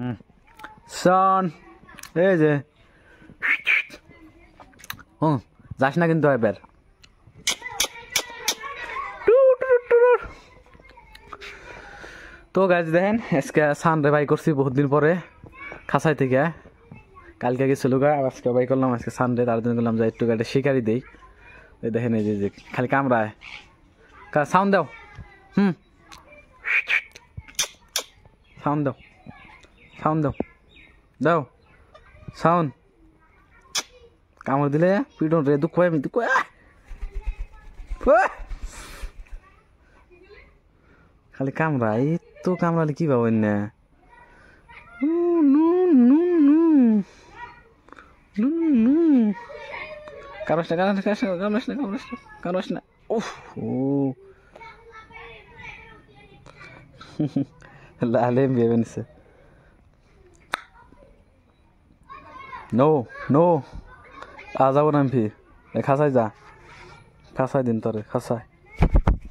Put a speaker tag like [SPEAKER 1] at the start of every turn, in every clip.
[SPEAKER 1] হুম সন এই যে হুম যাস না কিন্তু এবার তো গাছ দেখেন আজকে সান রে বাই করছি বহুত দিন পরে খাসাই থেকে কালকে গেছিল গা আর আজকে বাই করলাম আজকে সানডে তার দিন করলাম যাই একটু গাড়ি শিকারি দেই দেখেন এই যে খালি কামড়ায় সাউন্ড দাও হুম সাউন্ড দাও sound dong dong sound kamu dulu ya pidon redu kue mi dukue kali kamera itu kamera lagi bawainnya nu nu nu nu nu nu karosnya karosnya karosnya karosnya karosnya karosnya uh uh lalem biar sih. No no আ যাব না ফি খাসাই যা খাসাই দিন তোরে খাসাই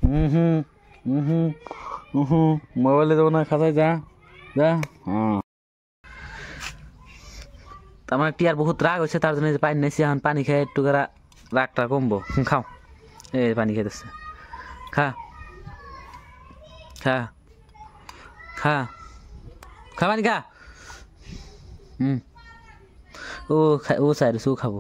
[SPEAKER 1] হুম
[SPEAKER 2] হুম হুম হুম মোবাইলে যাব না খাসাই যা যা হ্যাঁ আমার মানে টিয়ার বহুত রাগ হয়েছে তার জন্য পানি নিয়েছি এখন পানি খেয়ে একটু রাগটা কমবো খাও এ পানি খেতেছে খা খা খা খা পানি খা হুম ও খাই ও চাইদ চু খাব